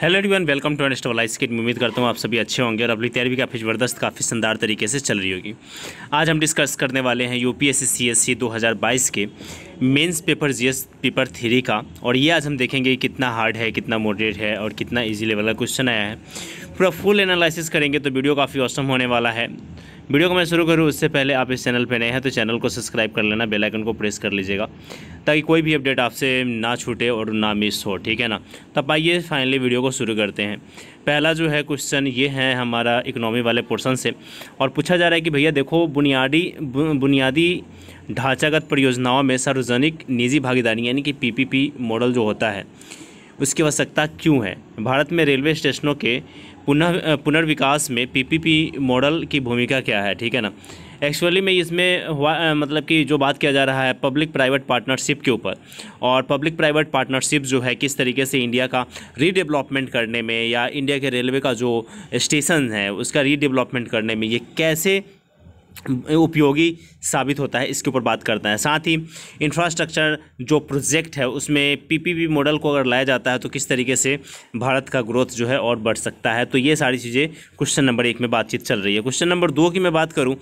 hello everyone welcome to and स्टोलाइस किट उम्मीद करता हूँ आप सभी अच्छे होंगे और अपनी तैयारी भी काफ़ी ज़बरदस्त काफ़ी शानदार तरीके से चल रही होगी आज हम डिस्कस करने वाले हैं U P S C C S दो हज़ार बाईस के mains paper G S paper three का और ये आज हम देखेंगे कितना हार्ड है कितना मॉडरेट है और कितना ईजी लेवल का क्वेश्चन आया है पूरा फुल एनालिसिस करेंगे तो वीडियो काफ़ी औसम होने वाला है वीडियो को मैं शुरू करूँ उससे पहले आप इस चैनल पर नए हैं तो चैनल को सब्सक्राइब कर लेना बेलाइकन को प्रेस कर लीजिएगा ताकि कोई भी अपडेट आपसे ना छूटे और ना मिस हो ठीक है ना तब आइए फाइनली वीडियो को शुरू करते हैं पहला जो है क्वेश्चन ये है हमारा इकोनॉमी वाले पोर्सन से और पूछा जा रहा है कि भैया देखो बुनियादी बुनियादी ढांचागत परियोजनाओं में सार्वजनिक निजी भागीदारी यानी कि पीपीपी मॉडल जो होता है उसकी आवश्यकता क्यों है भारत में रेलवे स्टेशनों के पुनः पुनर्विकास में पीपीपी मॉडल की भूमिका क्या है ठीक है ना एक्चुअली में इसमें हुआ मतलब कि जो बात किया जा रहा है पब्लिक प्राइवेट पार्टनरशिप के ऊपर और पब्लिक प्राइवेट पार्टनरशिप जो है किस तरीके से इंडिया का रीडेवलपमेंट करने में या इंडिया के रेलवे का जो स्टेशन है उसका रीडेवलपमेंट करने में ये कैसे उपयोगी साबित होता है इसके ऊपर बात करता है साथ ही इंफ्रास्ट्रक्चर जो प्रोजेक्ट है उसमें पीपीपी मॉडल को अगर लाया जाता है तो किस तरीके से भारत का ग्रोथ जो है और बढ़ सकता है तो ये सारी चीज़ें क्वेश्चन नंबर एक में बातचीत चल रही है क्वेश्चन नंबर दो की मैं बात करूँ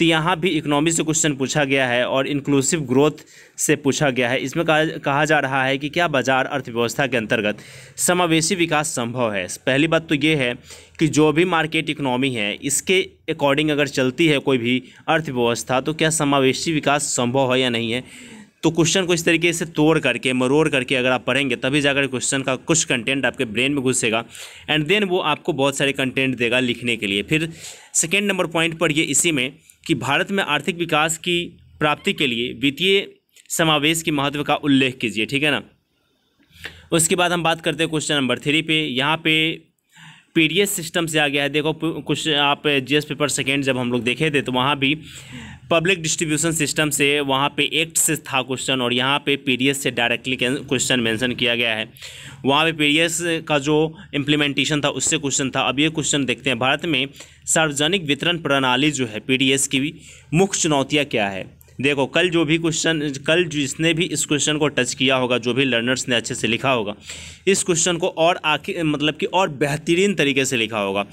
तो यहाँ भी इकोनॉमी से क्वेश्चन पूछा गया है और इंक्लूसिव ग्रोथ से पूछा गया है इसमें कहा जा रहा है कि क्या बाजार अर्थव्यवस्था के अंतर्गत समावेशी विकास संभव है पहली बात तो ये है कि जो भी मार्केट इकोनॉमी है इसके अकॉर्डिंग अगर चलती है कोई भी अर्थव्यवस्था तो क्या समावेशी विकास संभव है या नहीं है तो क्वेश्चन को इस तरीके से तोड़ करके मरोड़ करके अगर आप पढ़ेंगे तभी जाकर क्वेश्चन का कुछ कंटेंट आपके ब्रेन में घुसेगा एंड देन वो आपको बहुत सारे कंटेंट देगा लिखने के लिए फिर सेकेंड नंबर पॉइंट पर ये इसी में कि भारत में आर्थिक विकास की प्राप्ति के लिए वित्तीय समावेश के महत्व का उल्लेख कीजिए ठीक है ना उसके बाद हम बात करते हैं क्वेश्चन नंबर थ्री पे यहाँ पे पीडीएस सिस्टम से आ गया है देखो कुछ आप जीएस पेपर सेकेंड जब हम लोग देखे थे तो वहाँ भी पब्लिक डिस्ट्रीब्यूशन सिस्टम से वहाँ पे एक्ट से था क्वेश्चन और यहाँ पे पीडीएस से डायरेक्टली क्वेश्चन मेंशन किया गया है वहाँ पे पीडीएस का जो इम्प्लीमेंटेशन था उससे क्वेश्चन था अब ये क्वेश्चन देखते हैं भारत में सार्वजनिक वितरण प्रणाली जो है पीडीएस की मुख्य चुनौतियाँ क्या है देखो कल जो भी क्वेश्चन कल जिसने भी इस क्वेश्चन को टच किया होगा जो भी लर्नर्स ने अच्छे से लिखा होगा इस क्वेश्चन को और आखिर मतलब कि और बेहतरीन तरीके से लिखा होगा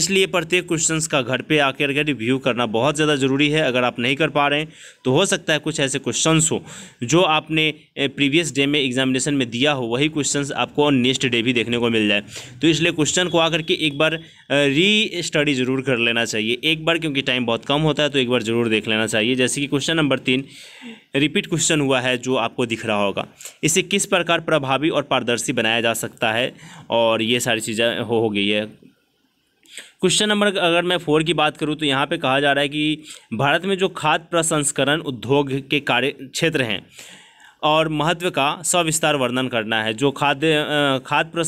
इसलिए प्रत्येक क्वेश्चन का घर पर आकर के रिव्यू करना बहुत ज़्यादा ज़रूरी है अगर आप नहीं कर पा रहे हैं तो हो सकता है कुछ ऐसे क्वेश्चन हो जो आपने प्रीवियस डे में एग्जामिनेशन में दिया हो वही क्वेश्चन आपको नेक्स्ट डे भी देखने को मिल जाए तो इसलिए क्वेश्चन को आकर के एक बार री स्टडी ज़रूर कर लेना चाहिए एक बार क्योंकि टाइम बहुत कम होता है तो एक बार ज़रूर देख लेना चाहिए जैसे कि क्वेश्चन नंबर नंबर तीन रिपीट क्वेश्चन हुआ है जो आपको दिख रहा होगा इसे किस प्रकार प्रभावी और पारदर्शी बनाया जा सकता है और ये सारी चीज़ें हो हो गई है क्वेश्चन नंबर अगर मैं फोर की बात करूं तो यहाँ पे कहा जा रहा है कि भारत में जो खाद्य प्रसंस्करण उद्योग के कार्य क्षेत्र हैं और महत्व का सविस्तार वर्णन करना है जो खाद्य खाद्य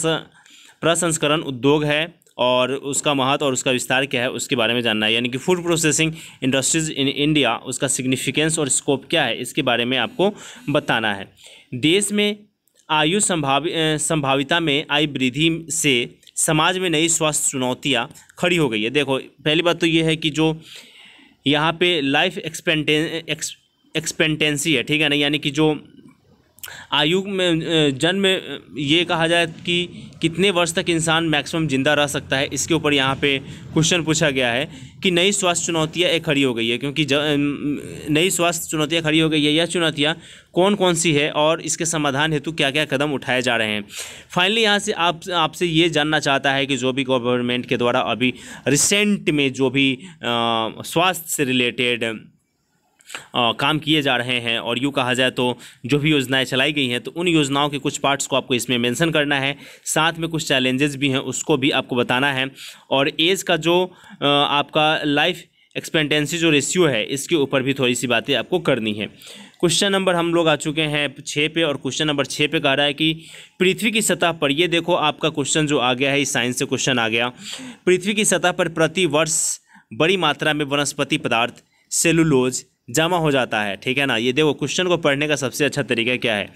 प्रसंस्करण उद्योग है और उसका महत्व और उसका विस्तार क्या है उसके बारे में जानना है यानी कि food processing industries in India उसका सिग्निफिकेंस और स्कोप क्या है इसके बारे में आपको बताना है देश में आयु संभावित संभाविता में आयु वृद्धि से समाज में नई स्वास्थ्य चुनौतियाँ खड़ी हो गई है देखो पहली बात तो ये है कि जो यहाँ पे लाइफ एक्सपेंटे एक्सपेंटेंसी है ठीक है ना यानी कि जो आयु में जन्म ये कहा जाए कि कितने वर्ष तक इंसान मैक्सिमम ज़िंदा रह सकता है इसके ऊपर यहाँ पे क्वेश्चन पूछा गया है कि नई स्वास्थ्य चुनौतियाँ एक खड़ी हो गई है क्योंकि नई स्वास्थ्य चुनौतियाँ खड़ी हो गई है यह चुनौतियाँ कौन कौन सी है और इसके समाधान हेतु क्या क्या कदम उठाए जा रहे हैं फाइनली यहाँ से आप आपसे ये जानना चाहता है कि जो भी गवर्नमेंट के द्वारा अभी रिसेंट में जो भी स्वास्थ्य से रिलेटेड काम किए जा रहे हैं और यूँ कहा जाए तो जो भी योजनाएं चलाई गई हैं तो उन योजनाओं के कुछ पार्ट्स को आपको इसमें मेंशन करना है साथ में कुछ चैलेंजेस भी हैं उसको भी आपको बताना है और एज का जो आपका लाइफ एक्सपेंडेंसी जो रेशियो है इसके ऊपर भी थोड़ी सी बातें आपको करनी है क्वेश्चन नंबर हम लोग आ चुके हैं छः पे और क्वेश्चन नंबर छः पे कह रहा है कि पृथ्वी की सतह पर ये देखो आपका क्वेश्चन जो आ गया है इस साइंस से क्वेश्चन आ गया पृथ्वी की सतह पर प्रति वर्ष बड़ी मात्रा में वनस्पति पदार्थ सेलुलोज जमा हो जाता है ठीक है ना ये देखो क्वेश्चन को पढ़ने का सबसे अच्छा तरीका क्या है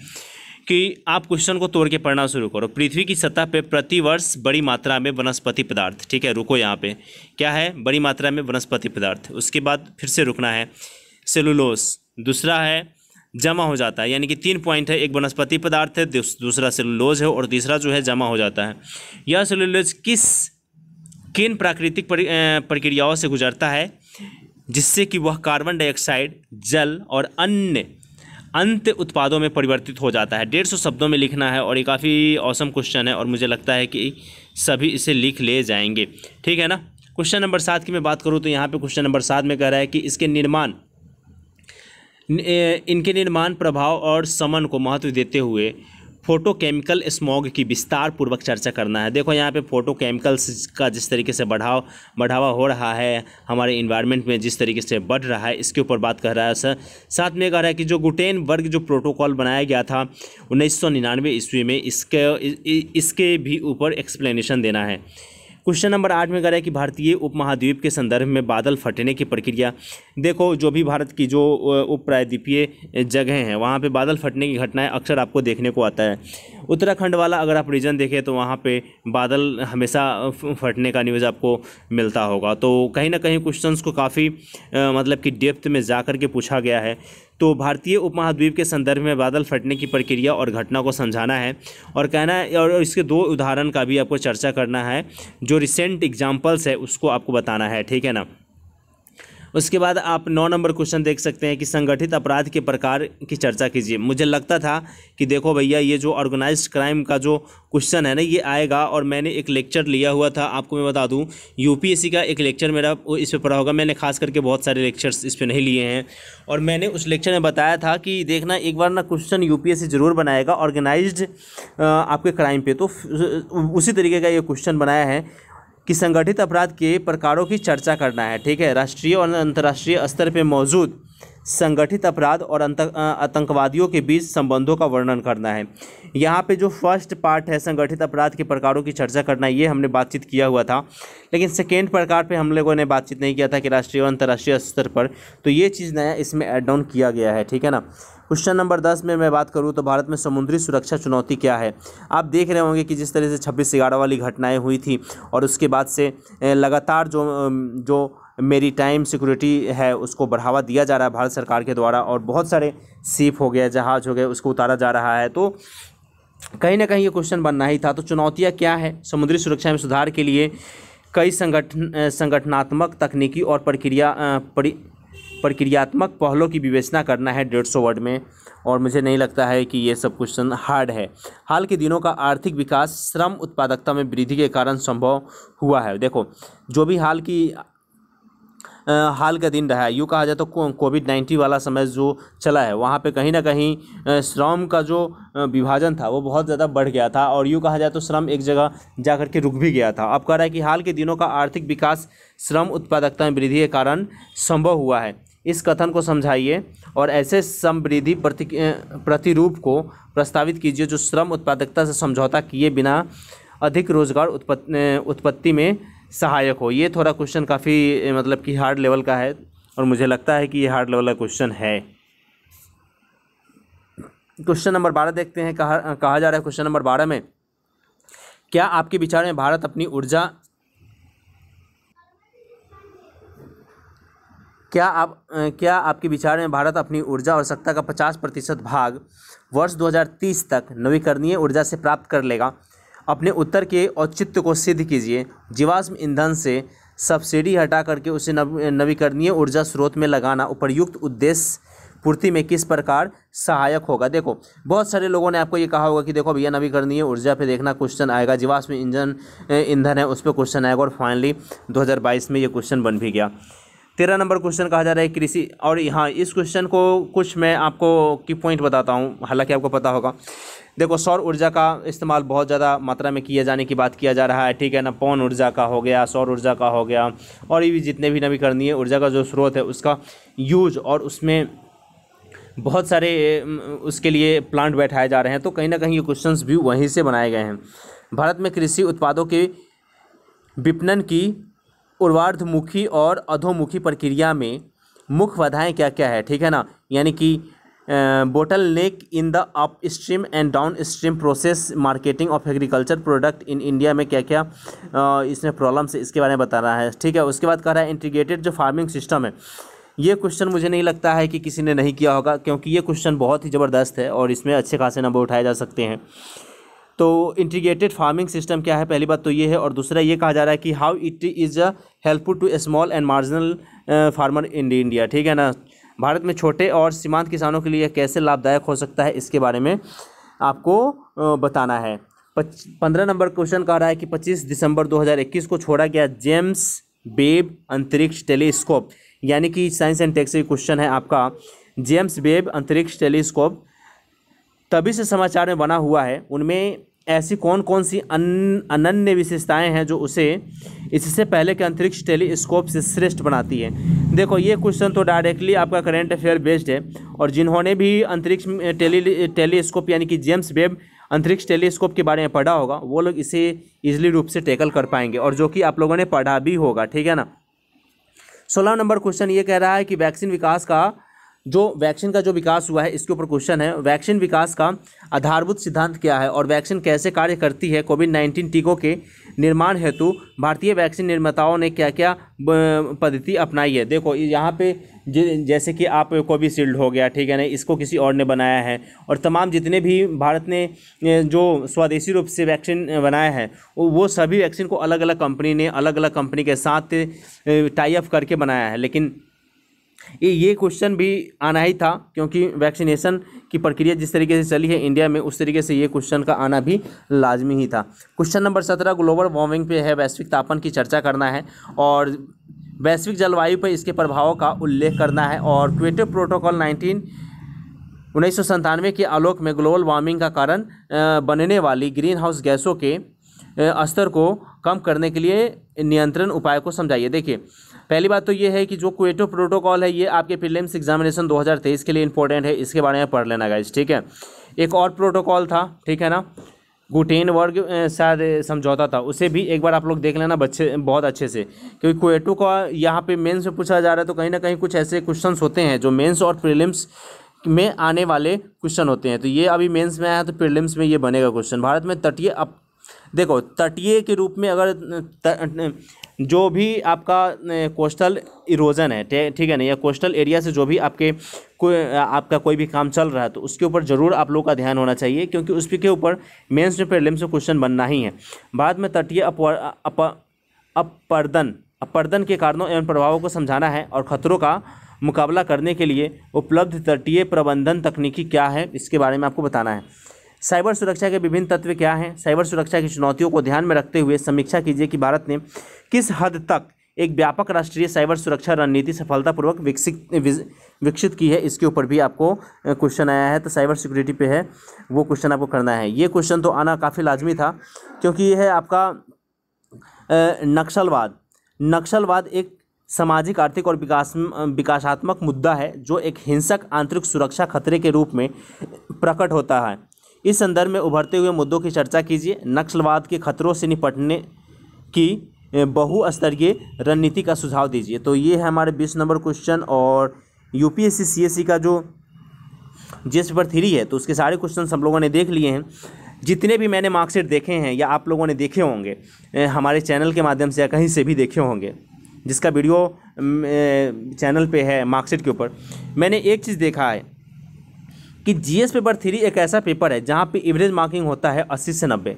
कि आप क्वेश्चन को तोड़ के पढ़ना शुरू करो पृथ्वी की सतह पे प्रतिवर्ष बड़ी मात्रा में वनस्पति पदार्थ ठीक है रुको यहाँ पे क्या है बड़ी मात्रा में वनस्पति पदार्थ उसके बाद फिर से रुकना है सेलुलोस दूसरा है जमा हो जाता है यानी कि तीन पॉइंट है एक वनस्पति पदार्थ है दूसरा सेलुलोज है और तीसरा जो है जमा हो जाता है यह सेलुलोज किस किन प्राकृतिक प्रक्रियाओं से गुजरता है जिससे कि वह कार्बन डाइऑक्साइड जल और अन्य अंत उत्पादों में परिवर्तित हो जाता है डेढ़ सौ शब्दों में लिखना है और ये काफ़ी औसम क्वेश्चन है और मुझे लगता है कि सभी इसे लिख ले जाएंगे ठीक है ना क्वेश्चन नंबर सात की मैं बात करूँ तो यहाँ पे क्वेश्चन नंबर सात में कह रहा है कि इसके निर्माण इनके निर्माण प्रभाव और समन को महत्व देते हुए फोटोकेमिकल स्मॉग की विस्तार पूर्वक चर्चा करना है देखो यहाँ पे फोटोकेमिकल्स का जिस तरीके से बढ़ाव बढ़ावा हो रहा है हमारे इन्वायरमेंट में जिस तरीके से बढ़ रहा है इसके ऊपर बात कर रहा है सर साथ में कह रहा है कि जो गुटेन वर्ग जो प्रोटोकॉल बनाया गया था उन्नीस ईस्वी में इसके इसके भी ऊपर एक्सप्लेनेशन देना है क्वेश्चन नंबर आठ में कह रहा है कि भारतीय उपमहाद्वीप के संदर्भ में बादल फटने की प्रक्रिया देखो जो भी भारत की जो उप जगह हैं वहाँ पर बादल फटने की घटनाएँ अक्सर आपको देखने को आता है उत्तराखंड वाला अगर आप रीजन देखें तो वहाँ पर बादल हमेशा फटने का न्यूज़ आपको मिलता होगा तो कहीं ना कहीं क्वेश्चंस को काफ़ी मतलब कि डेप्थ में जा कर के पूछा गया है तो भारतीय उपमहाद्वीप के संदर्भ में बादल फटने की प्रक्रिया और घटना को समझाना है और कहना है और इसके दो उदाहरण का भी आपको चर्चा करना है जो रिसेंट एग्जाम्पल्स है उसको आपको बताना है ठीक है ना उसके बाद आप नौ नंबर क्वेश्चन देख सकते हैं कि संगठित अपराध के प्रकार की चर्चा कीजिए मुझे लगता था कि देखो भैया ये जो ऑर्गेनाइज क्राइम का जो क्वेश्चन है ना ये आएगा और मैंने एक लेक्चर लिया हुआ था आपको मैं बता दूँ यू का एक लेक्चर मेरा इस पर पढ़ा होगा मैंने खास करके बहुत सारे लेक्चर्स इस पर नहीं लिए हैं और मैंने उस लेक्चर में बताया था कि देखना एक बार ना क्वेश्चन यू ज़रूर बनाएगा ऑर्गेनाइज आपके क्राइम पर तो उसी तरीके का ये क्वेश्चन बनाया है कि संगठित अपराध के प्रकारों की चर्चा करना है ठीक है राष्ट्रीय और अंतर्राष्ट्रीय स्तर पर मौजूद संगठित अपराध और आतंकवादियों के बीच संबंधों का वर्णन करना है यहाँ पे जो फर्स्ट पार्ट है संगठित अपराध के प्रकारों की चर्चा करना ये हमने बातचीत किया हुआ था लेकिन सेकेंड प्रकार पे हम लोगों ने बातचीत नहीं किया था कि राष्ट्रीय और अंतर्राष्ट्रीय स्तर पर तो ये चीज़ नया इसमें एड डाउन किया गया है ठीक है ना क्वेश्चन नंबर दस में मैं बात करूँ तो भारत में समुद्री सुरक्षा चुनौती क्या है आप देख रहे होंगे कि जिस तरह से छब्बीस ग्यारह वाली घटनाएँ हुई थी और उसके बाद से लगातार जो जो मेरी टाइम सिक्योरिटी है उसको बढ़ावा दिया जा रहा है भारत सरकार के द्वारा और बहुत सारे सीप हो गया जहाज़ हो गए उसको उतारा जा रहा है तो कहीं ना कहीं ये क्वेश्चन बनना ही था तो चुनौतियाँ क्या है समुद्री सुरक्षा में सुधार के लिए कई संगठन संगठनात्मक तकनीकी और प्रक्रिया प्रक्रियात्मक पहलों की विवेचना करना है डेढ़ सौ वर्ड में और मुझे नहीं लगता है कि ये सब क्वेश्चन हार्ड है हाल के दिनों का आर्थिक विकास श्रम उत्पादकता में वृद्धि के कारण संभव हुआ है देखो जो भी हाल की हाल का दिन रहा है यूँ कहा जाए तो कोविड नाइन्टीन वाला समय जो चला है वहाँ पर कहीं ना कहीं श्रम का जो विभाजन था वो बहुत ज़्यादा बढ़ गया था और यूँ कहा जाए तो श्रम एक जगह जा के रुक भी गया था अब कह रहा है कि हाल के दिनों का आर्थिक विकास श्रम उत्पादकता में वृद्धि के कारण संभव हुआ है इस कथन को समझाइए और ऐसे समृद्धि प्रति प्रतिरूप को प्रस्तावित कीजिए जो श्रम उत्पादकता से समझौता किए बिना अधिक रोजगार उत्पत्ति में सहायक हो ये थोड़ा क्वेश्चन काफ़ी मतलब कि हार्ड लेवल का है और मुझे लगता है कि ये हार्ड लेवल का क्वेश्चन है क्वेश्चन नंबर बारह देखते हैं कहा कहा जा रहा है क्वेश्चन नंबर बारह में क्या आपके विचार में भारत अपनी ऊर्जा क्या आप क्या आपके विचार में भारत अपनी ऊर्जा आवश्यकता का पचास प्रतिशत भाग वर्ष 2030 तक नवीकरणीय ऊर्जा से प्राप्त कर लेगा अपने उत्तर के औचित्य को सिद्ध कीजिए जीवाश्म ईंधन से सब्सिडी हटा करके उसे नव नवीकरणीय ऊर्जा स्रोत में लगाना उपरयुक्त उद्देश्य पूर्ति में किस प्रकार सहायक होगा देखो बहुत सारे लोगों ने आपको ये कहा होगा कि देखो भैया नवीकरणीय ऊर्जा पे देखना क्वेश्चन आएगा जीवाश्म इंजन ईंधन है उस पर क्वेश्चन आएगा और फाइनली 2022 में ये क्वेश्चन बन भी गया तेरह नंबर क्वेश्चन कहा जा रहा है कृषि और यहाँ इस क्वेश्चन को कुछ मैं आपको की पॉइंट बताता हूँ हालांकि आपको पता होगा देखो सौर ऊर्जा का इस्तेमाल बहुत ज़्यादा मात्रा में किए जाने की बात किया जा रहा है ठीक है ना पौन ऊर्जा का हो गया सौर ऊर्जा का हो गया और ये भी जितने भी नवीकरणीय ऊर्जा का जो स्रोत है उसका यूज और उसमें बहुत सारे उसके लिए प्लांट बैठाए जा रहे हैं तो कहीं ना कहीं ये क्वेश्चन भी वहीं से बनाए गए हैं भारत में कृषि उत्पादों के विपणन की पूर्वार्धमुखी और अधोमुखी प्रक्रिया में मुख्य बाधाएँ क्या क्या है ठीक है ना यानी कि bottleneck in the upstream and downstream process marketing of agriculture product in India में क्या क्या इसमें प्रॉब्लम्स इसके बारे में बता रहा है ठीक है उसके बाद कह रहा है इंटीग्रेटेड जो फार्मिंग सिस्टम है ये क्वेश्चन मुझे नहीं लगता है कि किसी ने नहीं किया होगा क्योंकि ये क्वेश्चन बहुत ही ज़बरदस्त है और इसमें अच्छे खासे नंबर उठाए जा सकते हैं तो इंटीग्रेटेड फार्मिंग सिस्टम क्या है पहली बात तो ये है और दूसरा ये कहा जा रहा है कि how it is a helpful to small and marginal farmer in India ठीक है ना भारत में छोटे और सीमांत किसानों के लिए कैसे लाभदायक हो सकता है इसके बारे में आपको uh, बताना है पंद्रह नंबर क्वेश्चन कह रहा है कि पच्चीस दिसंबर दो को छोड़ा गया जेम्स बेब अंतरिक्ष टेलीस्कोप यानी कि साइंस एंड टेक्स क्वेश्चन है आपका जेम्स बेब अंतरिक्ष टेलीस्कोप तभी से समाचार में बना हुआ है उनमें ऐसी कौन कौन सी अन, अनन्य विशेषताएं हैं जो उसे इससे पहले के अंतरिक्ष टेलीस्कोप से श्रेष्ठ बनाती है देखो ये क्वेश्चन तो डायरेक्टली आपका करेंट अफेयर बेस्ड है और जिन्होंने भी अंतरिक्ष टेली टेलीस्कोप यानी कि जेम्स वेब अंतरिक्ष टेलीस्कोप के बारे में पढ़ा होगा वो लोग इसे ईजिली रूप से टैकल कर पाएंगे और जो कि आप लोगों ने पढ़ा भी होगा ठीक है ना सोलह नंबर क्वेश्चन ये कह रहा है कि वैक्सीन विकास का जो वैक्सीन का जो विकास हुआ है इसके ऊपर क्वेश्चन है वैक्सीन विकास का आधारभूत सिद्धांत क्या है और वैक्सीन कैसे कार्य करती है कोविड नाइन्टीन टीकों के निर्माण हेतु भारतीय वैक्सीन निर्माताओं ने क्या क्या पद्धति अपनाई है देखो यहाँ पे जैसे कि आप कोविशील्ड हो गया ठीक है ना इसको किसी और ने बनाया है और तमाम जितने भी भारत ने जो स्वदेशी रूप से वैक्सीन बनाया है वो सभी वैक्सीन को अलग अलग कंपनी ने अलग अलग कंपनी के साथ टाई अप करके बनाया है लेकिन ये ये क्वेश्चन भी आना ही था क्योंकि वैक्सीनेशन की प्रक्रिया जिस तरीके से चली है इंडिया में उस तरीके से ये क्वेश्चन का आना भी लाजमी ही था क्वेश्चन नंबर सत्रह ग्लोबल वार्मिंग पे है वैश्विक तापन की चर्चा करना है और वैश्विक जलवायु पर इसके प्रभावों का उल्लेख करना है और क्वेटिव प्रोटोकॉल नाइनटीन उन्नीस के आलोक में ग्लोबल वार्मिंग का कारण बनने वाली ग्रीन हाउस गैसों के स्तर को कम करने के लिए नियंत्रण उपाय को समझाइए देखिए पहली बात तो ये है कि जो क्वेटो प्रोटोकॉल है ये आपके प्रिलिम्स एग्जामिनेशन 2023 के लिए इंपॉर्टेंट है इसके बारे में पढ़ लेना गाइज ठीक है एक और प्रोटोकॉल था ठीक है ना गुटेन वर्ग शायद समझौता था उसे भी एक बार आप लोग देख लेना बच्चे बहुत अच्छे से क्योंकि क्वेटो का यहाँ पे मेंस में पूछा जा रहा है तो कहीं ना कहीं कुछ ऐसे क्वेश्चंस होते हैं जो मेंस और प्रीलिम्स में आने वाले क्वेश्चन होते हैं तो ये अभी मेंस में आया तो प्रीलिम्स में ये बनेगा क्वेश्चन भारत में तटीय देखो तटीय के रूप में अगर त, जो भी आपका कोस्टल इरोजन है ठीक है ना या कोस्टल एरिया से जो भी आपके कोई आपका कोई भी काम चल रहा है तो उसके ऊपर ज़रूर आप लोगों का ध्यान होना चाहिए क्योंकि उस के ऊपर मेंस में प्रीलिम्स से क्वेश्चन बनना ही है बाद में तटीय अप अपर्दन अपर्दन के कारणों एवं प्रभावों को समझाना है और खतरों का मुकाबला करने के लिए उपलब्ध तटीय प्रबंधन तकनीकी क्या है इसके बारे में आपको बताना है साइबर सुरक्षा के विभिन्न तत्व क्या हैं साइबर सुरक्षा की चुनौतियों को ध्यान में रखते हुए समीक्षा कीजिए कि भारत ने किस हद तक एक व्यापक राष्ट्रीय साइबर सुरक्षा रणनीति सफलतापूर्वक विकसित विकसित की है इसके ऊपर भी आपको क्वेश्चन आया है तो साइबर सिक्योरिटी पे है वो क्वेश्चन आपको करना है ये क्वेश्चन तो आना काफ़ी लाजमी था क्योंकि ये है आपका नक्सलवाद नक्सलवाद एक सामाजिक आर्थिक और विकास विकासात्मक मुद्दा है जो एक हिंसक आंतरिक सुरक्षा खतरे के रूप में प्रकट होता है इस संदर्भ में उभरते हुए मुद्दों की चर्चा कीजिए नक्सलवाद के खतरों से निपटने की बहुस्तरीय रणनीति का सुझाव दीजिए तो ये है हमारे बीस नंबर क्वेश्चन और यूपीएससी सीएससी का जो जिस पर थ्री है तो उसके सारे क्वेश्चन हम लोगों ने देख लिए हैं जितने भी मैंने मार्कशीट देखे हैं या आप लोगों ने देखे होंगे हमारे चैनल के माध्यम से या कहीं से भी देखे होंगे जिसका वीडियो चैनल पे है मार्कशीट के ऊपर मैंने एक चीज़ देखा है कि जीएस पेपर थ्री एक ऐसा पेपर है जहाँ पे एवरेज मार्किंग होता है अस्सी से नब्बे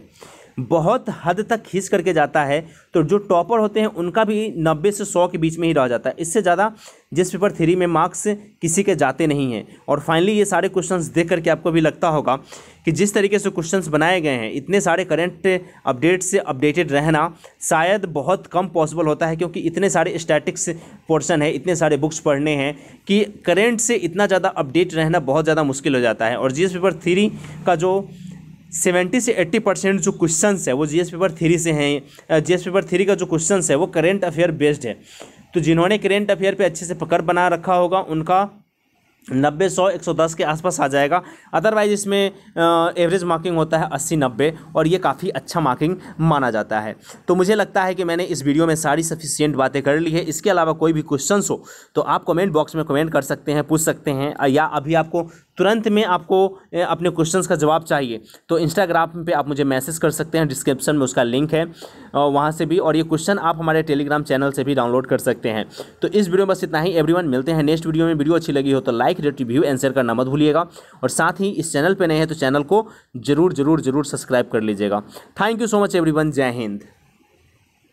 बहुत हद तक खींच करके जाता है तो जो टॉपर होते हैं उनका भी नब्बे से सौ के बीच में ही रह जाता है इससे ज़्यादा जिस पेपर थ्री में मार्क्स किसी के जाते नहीं हैं और फाइनली ये सारे क्वेश्चंस देख करके आपको भी लगता होगा कि जिस तरीके से क्वेश्चंस बनाए गए हैं इतने सारे करेंट अपडेट से अपडेटेड रहना शायद बहुत कम पॉसिबल होता है क्योंकि इतने सारे स्टैटिक्स पोर्शन है इतने सारे बुक्स पढ़ने हैं कि करेंट से इतना ज़्यादा अपडेट रहना बहुत ज़्यादा मुश्किल हो जाता है और जी पेपर थ्री का जो सेवेंटी से एट्टी परसेंट जो क्वेश्चन है वो एस पेपर थ्री से हैं एस पेपर थ्री का जो क्वेश्चन है वो करेंट अफेयर बेस्ड है तो जिन्होंने करेंट अफेयर पे अच्छे से पकड़ बना रखा होगा उनका नब्बे सौ एक सौ दस के आसपास आ जाएगा अदरवाइज इसमें एवरेज मार्किंग होता है अस्सी नब्बे और ये काफ़ी अच्छा मार्किंग माना जाता है तो मुझे लगता है कि मैंने इस वीडियो में सारी सफिशियंट बातें कर ली है इसके अलावा कोई भी क्वेश्चन हो तो आप कमेंट बॉक्स में कमेंट कर सकते हैं पूछ सकते हैं या अभी आपको तुरंत में आपको अपने क्वेश्चन का जवाब चाहिए तो इंस्टाग्राम पर आप मुझे मैसेज कर सकते हैं डिस्क्रिप्शन में उसका लिंक है वहाँ से भी और ये क्वेश्चन आप हमारे टेलीग्राम चैनल से भी डाउनलोड कर सकते हैं तो इस वीडियो में बस इतना ही एवरीवन मिलते हैं नेक्स्ट वीडियो में वीडियो अच्छी लगी हो तो लाइक रेट रिव्यू एंसर का करना मत भूलिएगा और साथ ही इस चैनल पर नए हैं तो चैनल को जरूर जरूर जरूर सब्सक्राइब कर लीजिएगा thank you so much every जय हिंद